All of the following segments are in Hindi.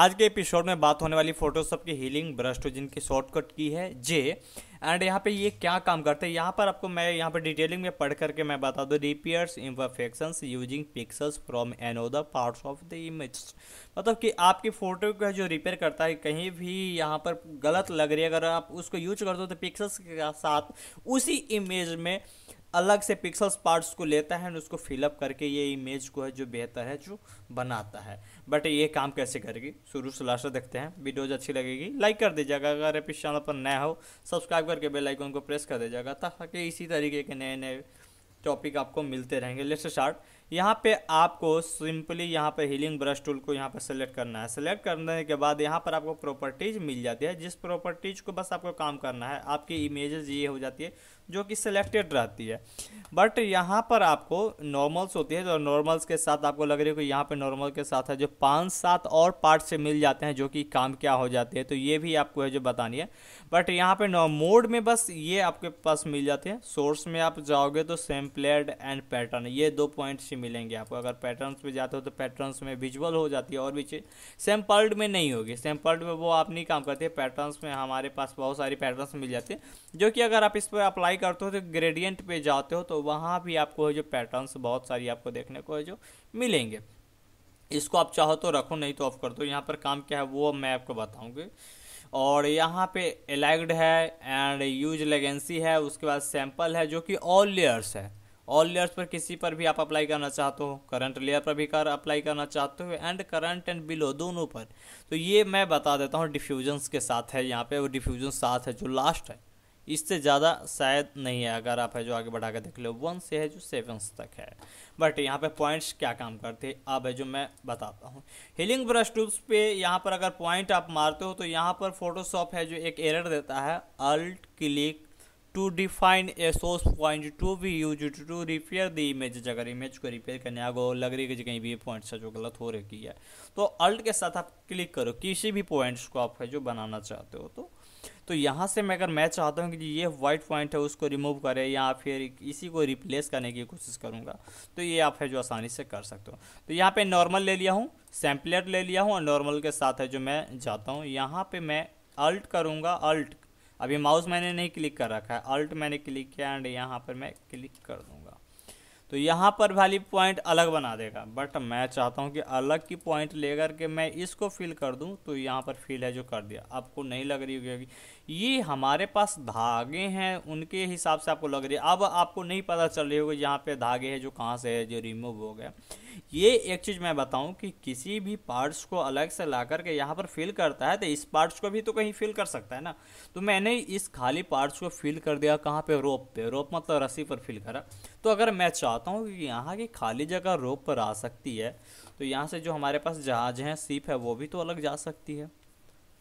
आज के एपिसोड में बात होने वाली फोटोशॉप की हीलिंग ब्रश टू जिनकी शॉर्टकट की है जे एंड यहाँ पे ये क्या काम करते हैं यहाँ पर आपको मैं यहाँ पर डिटेलिंग में पढ़ करके मैं बता दूँ repairs imperfection using pixels from another parts of the image मतलब कि आपकी फ़ोटो का जो रिपेयर करता है कहीं भी यहाँ पर गलत लग रही है अगर आप उसको यूज कर दो तो पिक्सल्स के साथ उसी इमेज में अलग से पिक्सल्स पार्ट्स को लेता है और उसको फिलअप करके ये इमेज को है जो बेहतर है जो बनाता है बट ये काम कैसे करेगी शुरू से लास्ट देखते हैं वीडियोज अच्छी लगेगी लाइक कर दीजिएगा अगर आप इस चैनल पर नया हो सब्सक्राइब करके बेल आइकन को प्रेस कर दीजिएगा ताकि इसी तरीके के नए नए टॉपिक आपको मिलते रहेंगे लेट्स स्टार्ट यहाँ पे आपको सिंपली यहाँ पे हीलिंग ब्रश टूल को यहाँ पे सेलेक्ट करना है सेलेक्ट करने के बाद यहाँ पर आपको प्रॉपर्टीज मिल जाती है जिस प्रॉपर्टीज को बस आपको काम करना है आपकी इमेजेस ये हो जाती है जो कि सिलेक्टेड रहती है बट यहाँ पर आपको नॉर्मल्स होती है जो नॉर्मल्स के साथ आपको लग रही है कि यहाँ पे नॉर्मल के साथ है जो पाँच सात और पार्ट से मिल जाते हैं जो कि काम क्या हो जाते हैं तो ये भी आपको है जो बतानी है बट यहाँ पे मोड में बस ये आपके पास मिल जाते हैं सोर्स में आप जाओगे तो सेम्पलेड एंड पैटर्न ये दो पॉइंट्स ही मिलेंगे आपको अगर पैटर्नस में जाते हो तो पैटर्नस में विजुअल हो जाती है और भी चीज़ सैम्पल्ड में नहीं होगी सैम्पल्ड में वो आप नहीं काम करते पैटर्न में हमारे पास बहुत सारी पैटर्नस मिल जाती है जो कि अगर आप इस पर अप्लाई अप्लाई करते हो तो ग्रेडियंट पे जाते हो तो वहाँ भी आपको जो पैटर्न्स बहुत सारी आपको देखने को जो मिलेंगे इसको आप चाहो तो रखो नहीं तो ऑफ कर दो यहाँ पर काम क्या है वो मैं आपको बताऊँगी और यहाँ पे एलाइड है एंड यूज लेगेंसी है उसके बाद सैम्पल है जो कि ऑल लेयर्स है ऑल लेयर्स पर किसी पर भी आप अप्लाई करना चाहते हो करंट लेयर पर भी कर अप्लाई करना चाहते हो एंड करंट एंड बिलो दोनों पर तो ये मैं बता देता हूँ डिफ्यूजन्स के साथ है यहाँ पे वो डिफ्यूजन साथ है जो लास्ट है इससे ज़्यादा शायद नहीं है अगर आप है जो आगे बढ़ा के देख लो वन से है जो सेवन्स तक है बट यहाँ पे पॉइंट्स क्या काम करते हैं अब है जो मैं बताता हूँ हीलिंग ब्रश टूब्स पे यहाँ पर अगर पॉइंट आप मारते हो तो यहाँ पर फोटोशॉप है जो एक एरर देता है alt click to define a source point to be use to repair the image अगर इमेज को रिपेयर करने आगो लग रही है कि कहीं भी पॉइंट्स है जो गलत हो रही है तो अल्ट के साथ आप क्लिक करो किसी भी पॉइंट्स को आप है जो बनाना चाहते हो तो तो यहाँ से मैं अगर मैं चाहता हूँ कि ये वाइट पॉइंट है उसको रिमूव करें या फिर इसी को रिप्लेस करने की कोशिश करूँगा तो ये आप है जो आसानी से कर सकते हो तो यहाँ पर नॉर्मल ले लिया हूँ सैम्पलेट ले लिया हूँ और नॉर्मल के साथ है जो मैं जाता हूँ यहाँ पर मैं अल्ट करूँगा अल्ट अभी माउस मैंने नहीं क्लिक कर रखा है अल्ट मैंने क्लिक किया एंड यहाँ पर मैं क्लिक कर दूँगा तो यहाँ पर वाली पॉइंट अलग बना देगा बट मैं चाहता हूँ कि अलग की पॉइंट लेकर के मैं इसको फिल कर दूँ तो यहाँ पर फिल है जो कर दिया आपको नहीं लग रही होगी ये हमारे पास धागे हैं उनके हिसाब से आपको लग रही है अब आपको नहीं पता चल रही होगा यहाँ पे धागे हैं जो कहाँ से है जो रिमूव हो गया ये एक चीज़ मैं बताऊँ कि किसी भी पार्ट्स को अलग से ला करके यहाँ पर फिल करता है तो इस पार्ट्स को भी तो कहीं फिल कर सकता है ना तो मैंने इस खाली पार्ट्स को फिल कर दिया कहाँ पे रोप पे रोप मतलब रस्सी पर फिल करा तो अगर मैं चाहता हूँ कि यहाँ की खाली जगह रोप पर आ सकती है तो यहाँ से जो हमारे पास जहाज हैं सीप है वो भी तो अलग जा सकती है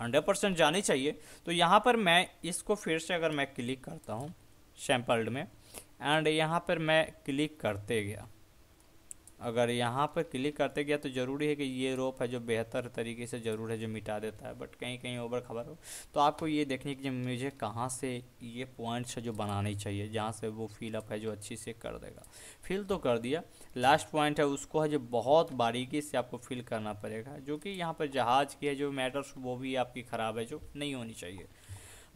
हंड्रेड परसेंट जानी चाहिए तो यहाँ पर मैं इसको फिर से अगर मैं क्लिक करता हूँ सैम्पल्ड में एंड यहाँ पर मैं क्लिक करते गया अगर यहाँ पर क्लिक करते गया तो ज़रूरी है कि ये रोप है जो बेहतर तरीके से ज़रूर है जो मिटा देता है बट कहीं कहीं ओवर खबर हो तो आपको ये देखने की मुझे कहाँ से ये पॉइंट्स जो बनाने चाहिए जहाँ से वो फिलअप है जो अच्छी से कर देगा फिल तो कर दिया लास्ट पॉइंट है उसको है जो बहुत बारीकी से आपको फिल करना पड़ेगा जो कि यहाँ पर जहाज़ की है जो मैटर्स वो भी आपकी ख़राब है जो नहीं होनी चाहिए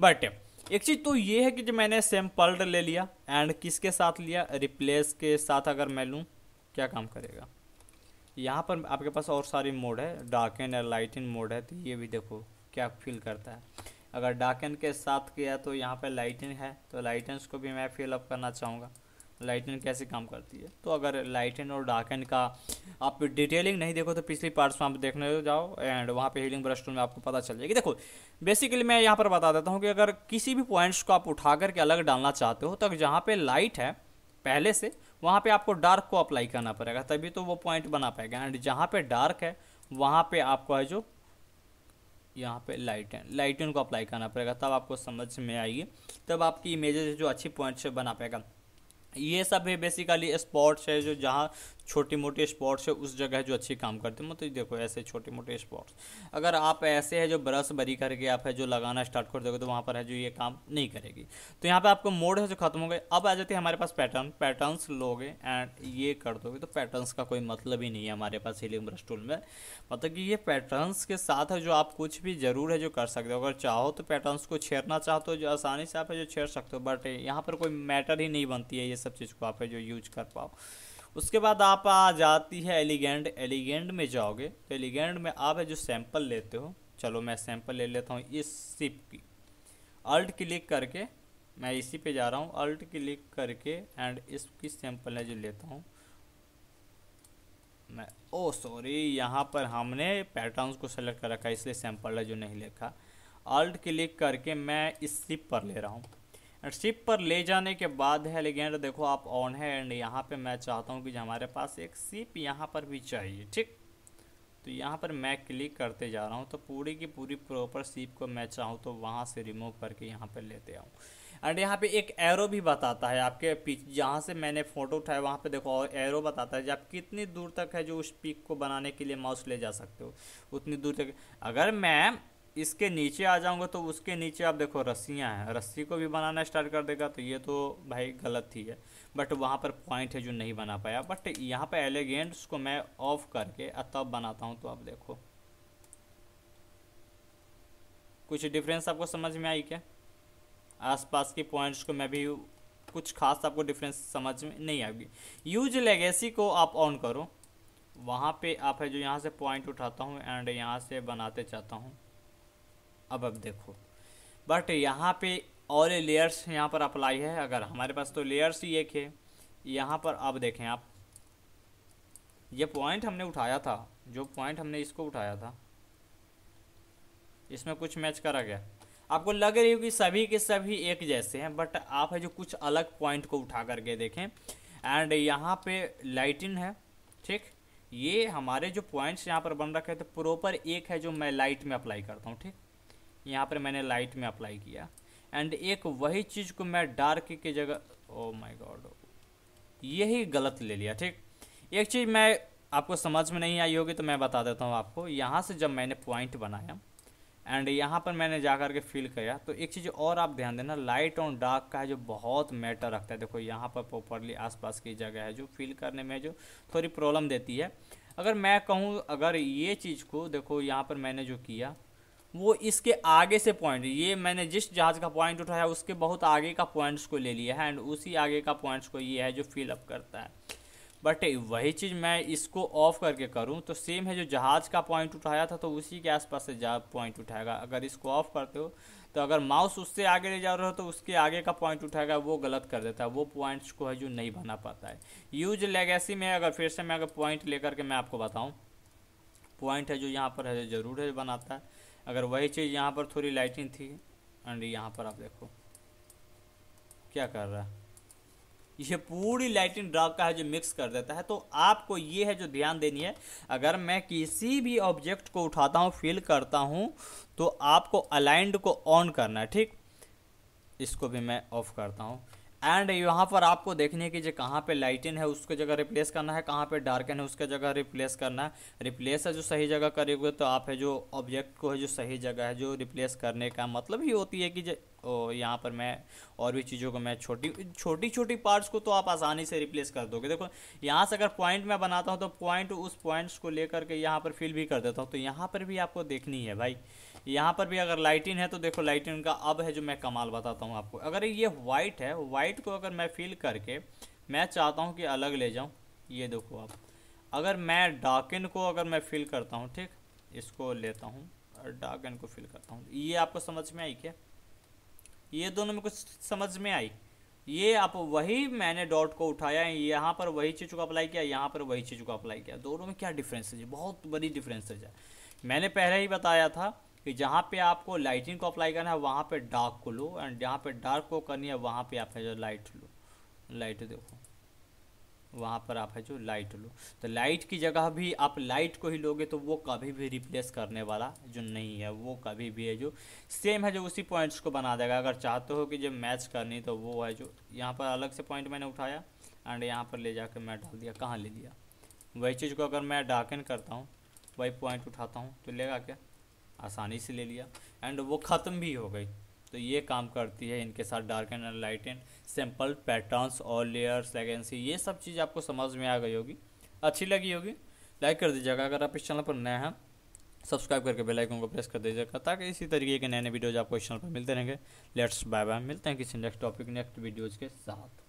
बट एक चीज़ तो ये है कि जो मैंने सेम पल्ड ले लिया एंड किसके साथ लिया रिप्लेस के साथ अगर मैं लूँ क्या काम करेगा यहाँ पर आपके पास और सारी मोड है डार्क एंड लाइट इन मोड है तो ये भी देखो क्या फील करता है अगर डार्क एंड के साथ किया तो यहाँ पर इन है तो लाइटेंस को भी मैं फिल अप करना चाहूँगा लाइटन कैसे काम करती है तो अगर लाइट इन और डार्क एंड का आप डिटेलिंग नहीं देखो तो पिछली पार्ट्स में आप देखने जाओ एंड वहाँ पे हीलिंग ब्रश में आपको पता चल जाएगी देखो बेसिकली मैं यहाँ पर बता देता हूँ कि अगर किसी भी पॉइंट्स को आप उठा करके अलग डालना चाहते हो तो जहाँ पर लाइट है पहले से वहाँ पे आपको डार्क को अप्लाई करना पड़ेगा तभी तो वो पॉइंट बना पाएगा एंड जहाँ पे डार्क है वहाँ पे आपको है जो यहाँ पे लाइटन लाइटन को अप्लाई करना पड़ेगा तब आपको समझ में आएगी तब आपकी इमेजेस जो अच्छी पॉइंट से बना पाएगा ये सब है बेसिकली स्पॉट्स है जो जहाँ छोटी मोटी स्पॉट्स है उस जगह जो अच्छी काम करते हैं मतलब देखो ऐसे छोटे मोटे स्पॉट्स अगर आप ऐसे है जो ब्रश बरी करके आप है जो लगाना स्टार्ट कर दोगे तो वहाँ पर है जो ये काम नहीं करेगी तो यहाँ पर आपको मोड है जो खत्म हो गए अब आ जाते हैं हमारे पास पैटर्न पैटर्न्स लोगे एंड ये कर दोगे तो पैटर्न्स का कोई मतलब ही नहीं है हमारे पास हीलिंग ब्रश टूल में मतलब कि ये पैटर्न्स के साथ है जो आप कुछ भी ज़रूर है जो कर सकते हो अगर चाहो तो पैटर्न्स को छेड़ना चाहो तो जो आसानी से आप है जो छेड़ सकते हो बट यहाँ पर कोई मैटर ही नहीं बनती है ये सब चीज़ को आप है जो यूज कर पाओ उसके बाद आप आ जाती है एलिगेंड एलिगेंड में जाओगे तो एलिगेंड में आप जो सैंपल लेते हो चलो मैं सैंपल ले लेता हूँ इस सिप की अल्ट क्लिक करके मैं इसी पे जा रहा हूँ अल्ट क्लिक करके एंड इसकी सैंपल है जो लेता हूँ मैं ओ सॉरी यहाँ पर हमने पैटर्न्स को सेलेक्ट कर रखा है इसलिए सैंपल है जो नहीं लिखा अल्ट क्लिक करके मैं इस सिप पर ले रहा हूँ एंड शिप पर ले जाने के बाद है लेगेंड देखो आप ऑन है एंड यहाँ पे मैं चाहता हूँ कि हमारे पास एक शिप यहाँ पर भी चाहिए ठीक तो यहाँ पर मैं क्लिक करते जा रहा हूँ तो पूरी की पूरी प्रॉपर सिप को मैं चाहूँ तो वहाँ से रिमूव करके यहाँ पर लेते आऊँ एंड यहाँ पे एक एरो भी बताता है आपके पिक जहाँ से मैंने फ़ोटो उठाया वहाँ पे देखो और एरो बताता है आप कितनी दूर तक है जो उस पिक को बनाने के लिए माउस ले जा सकते हो उतनी दूर तक अगर मैं इसके नीचे आ जाऊँगा तो उसके नीचे आप देखो रस्सियाँ हैं रस्सी को भी बनाना स्टार्ट कर देगा तो ये तो भाई गलत ही है बट वहाँ पर पॉइंट है जो नहीं बना पाया बट यहाँ पर एलिगेंट्स को मैं ऑफ करके तब बनाता हूँ तो आप देखो कुछ डिफरेंस आपको समझ में आई क्या आसपास के पॉइंट्स को मैं भी कुछ खास आपको डिफरेंस समझ में नहीं आएगी यूज लेगेसी को आप ऑन करो वहाँ पे आप है जो यहाँ से पॉइंट उठाता हूँ एंड यहाँ से बनाते चाहता हूँ अब अब देखो बट यहाँ पे और लेयर्स यहाँ पर अप्लाई है अगर हमारे पास तो लेयर्स ही एक है यहाँ पर अब देखें आप ये पॉइंट हमने उठाया था जो पॉइंट हमने इसको उठाया था इसमें कुछ मैच करा गया आपको लग रही होगी सभी के सभी एक जैसे हैं बट आप है जो कुछ अलग पॉइंट को उठा करके देखें एंड यहाँ पे लाइटिन है ठीक ये हमारे जो पॉइंट्स यहाँ पर बन रखे थे प्रॉपर तो एक है जो मैं लाइट में अप्लाई करता हूँ ठीक यहाँ पर मैंने लाइट में अप्लाई किया एंड एक वही चीज़ को मैं डार्क की जगह ओ माई गॉड यही गलत ले लिया ठीक एक चीज़ मैं आपको समझ में नहीं आई होगी तो मैं बता देता हूँ आपको यहाँ से जब मैंने पॉइंट बनाया एंड यहाँ पर मैंने जा कर के फील किया तो एक चीज़ और आप ध्यान देना लाइट और डार्क का है जो बहुत मैटर रखता है देखो यहाँ पर प्रॉपरली आसपास की जगह है जो फील करने में जो थोड़ी प्रॉब्लम देती है अगर मैं कहूँ अगर ये चीज़ को देखो यहाँ पर मैंने जो किया वो इसके आगे से पॉइंट ये मैंने जिस जहाज़ का पॉइंट उठाया उसके बहुत आगे का पॉइंट्स को ले लिया है एंड उसी आगे का पॉइंट्स को ये है जो फिलअप करता है बट वही चीज़ मैं इसको ऑफ करके करूँ तो सेम है जो जहाज़ का पॉइंट उठाया था तो उसी के आसपास से जा पॉइंट उठाएगा अगर इसको ऑफ करते हो तो अगर माउस उससे आगे ले जा रहे हो तो उसके आगे का पॉइंट उठाएगा वो गलत कर देता है वो पॉइंट्स को है जो नहीं बना पाता है यूज लेगेसी में अगर फिर से मैं अगर पॉइंट लेकर के मैं आपको बताऊँ पॉइंट है जो यहाँ पर है ज़रूर है बनाता है अगर वही चीज़ यहाँ पर थोड़ी लाइटिंग थी एंड यहाँ पर आप देखो क्या कर रहा है ये पूरी लाइटिंग ड्रॉप का है जो मिक्स कर देता है तो आपको ये है जो ध्यान देनी है अगर मैं किसी भी ऑब्जेक्ट को उठाता हूँ फील करता हूँ तो आपको अलाइंड को ऑन करना है ठीक इसको भी मैं ऑफ करता हूँ एंड यहाँ पर आपको देखने की जो कहाँ पे लाइटिन है उसके जगह रिप्लेस करना है कहाँ पे डार्कन है उसका जगह रिप्लेस करना है रिप्लेस है जो सही जगह करेंगे तो आप है जो ऑब्जेक्ट को है जो सही जगह है जो रिप्लेस करने का मतलब ही होती है कि ओ यहाँ पर मैं और भी चीज़ों को मैं छोटी छोटी छोटी पार्ट्स को तो आप आसानी से रिप्लेस कर दोगे देखो यहाँ से अगर पॉइंट मैं बनाता हूँ तो पॉइंट उस पॉइंट्स को लेकर के यहाँ पर फिल भी कर देता हूँ तो यहाँ पर भी आपको देखनी है भाई यहाँ पर भी अगर लाइटिन है तो देखो लाइटिन का अब है जो मैं कमाल बताता हूँ आपको अगर ये वाइट है वाइट को अगर मैं फिल करके मैं चाहता हूँ कि अलग ले जाऊँ ये देखो आप अगर मैं डाकिन को अगर मैं फिल करता हूँ ठीक इसको लेता हूँ और डाकिन को फिल करता हूँ ये आपको समझ में आई क्या ये दोनों में कुछ समझ में आई ये आप वही मैंने डॉट को उठाया है यहाँ पर वही चीज़ को अप्लाई किया यहाँ पर वही चीज़ को अप्लाई किया दोनों में क्या डिफरेंस है जी बहुत बड़ी डिफरेंस है मैंने पहले ही बताया था कि जहाँ पे आपको लाइटिंग को अप्लाई करना है वहाँ पे डार्क को लो एंड जहाँ पे डार्क को करनी है वहाँ पे आप है जो लाइट लो लाइट देखो वहाँ पर आप है जो लाइट लो तो लाइट की जगह भी आप लाइट को ही लोगे तो वो कभी भी रिप्लेस करने वाला जो नहीं है वो कभी भी है जो सेम है जो उसी पॉइंट्स को बना देगा अगर चाहते हो कि जब मैच करनी तो वो है जो यहाँ पर अलग से पॉइंट मैंने उठाया एंड यहाँ पर ले जाकर मैं डाल दिया कहाँ ले लिया वही चीज़ को अगर मैं डार्कन करता हूँ वही पॉइंट उठाता हूँ तो लेगा क्या आसानी से ले लिया एंड वो ख़त्म भी हो गई तो ये काम करती है इनके साथ dark and light and simple patterns और लेयर्स लेगेंसी ये सब चीज़ आपको समझ में आ गई होगी अच्छी लगी होगी लाइक कर दीजिएगा अगर आप इस चैनल पर नए हैं सब्सक्राइब करके बेल आइकन को प्रेस कर दीजिएगा ताकि इसी तरीके के नए नए वीडियोज आपको इस चैनल पर मिलते रहेंगे लेट्स बाय बाय मिलते हैं किसी नेक्स्ट टॉपिक नेक्स्ट वीडियोज़ के साथ